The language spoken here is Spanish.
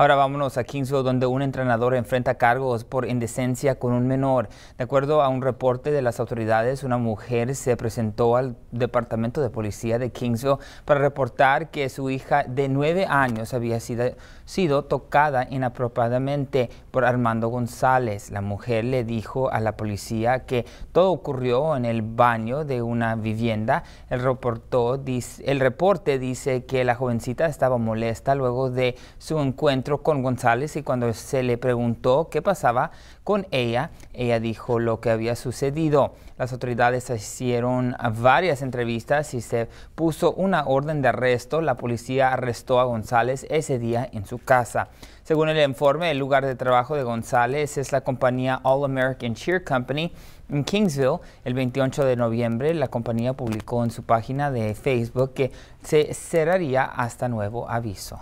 Ahora vámonos a Kingsville, donde un entrenador enfrenta cargos por indecencia con un menor. De acuerdo a un reporte de las autoridades, una mujer se presentó al Departamento de Policía de Kingsville para reportar que su hija de nueve años había sido, tocada inapropiadamente por Armando González. La mujer le dijo a la policía que todo ocurrió en el baño de una vivienda. El, reportó, el reporte dice que la jovencita estaba molesta luego de su encuentro con González y cuando se le preguntó qué pasaba con ella, ella dijo lo que había sucedido. Las autoridades hicieron varias entrevistas y se puso una orden de arresto. La policía arrestó a González ese día en su casa. Según el informe, el lugar de trabajo de González es la compañía All American Cheer Company en Kingsville. El 28 de noviembre, la compañía publicó en su página de Facebook que se cerraría hasta nuevo aviso.